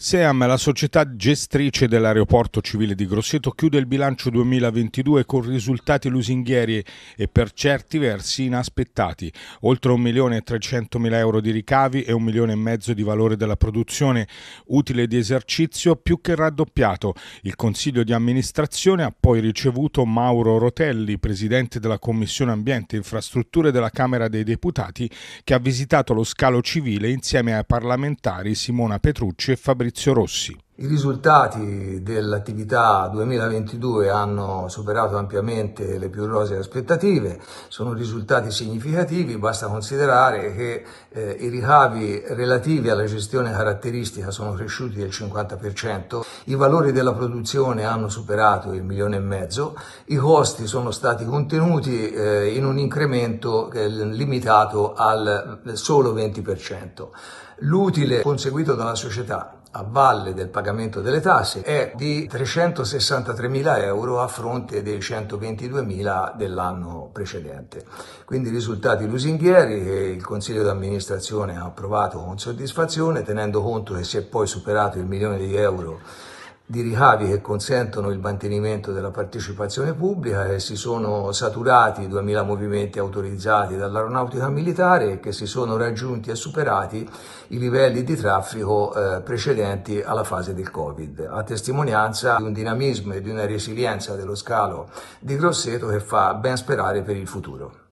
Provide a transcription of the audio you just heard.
SEAM, la società gestrice dell'aeroporto civile di Grosseto, chiude il bilancio 2022 con risultati lusinghieri e per certi versi inaspettati. Oltre 1.300.000 euro di ricavi e 1 milione e mezzo di valore della produzione utile di esercizio più che raddoppiato. Il Consiglio di amministrazione ha poi ricevuto Mauro Rotelli, presidente della Commissione Ambiente e Infrastrutture della Camera dei Deputati, che ha visitato lo scalo civile insieme ai parlamentari Simona Petrucci e Fabrizio Maurizio Rossi. I risultati dell'attività 2022 hanno superato ampiamente le più rose aspettative, sono risultati significativi, basta considerare che eh, i ricavi relativi alla gestione caratteristica sono cresciuti del 50%, i valori della produzione hanno superato il milione e mezzo, i costi sono stati contenuti eh, in un incremento eh, limitato al solo 20%. L'utile conseguito dalla società a valle del pagamento delle tasse è di 363.000 euro a fronte dei 122.000 dell'anno precedente. Quindi risultati lusinghieri che il Consiglio d'amministrazione ha approvato con soddisfazione, tenendo conto che si è poi superato il milione di euro di ricavi che consentono il mantenimento della partecipazione pubblica e si sono saturati i 2.000 movimenti autorizzati dall'aeronautica militare e che si sono raggiunti e superati i livelli di traffico eh, precedenti alla fase del Covid, a testimonianza di un dinamismo e di una resilienza dello scalo di Grosseto che fa ben sperare per il futuro.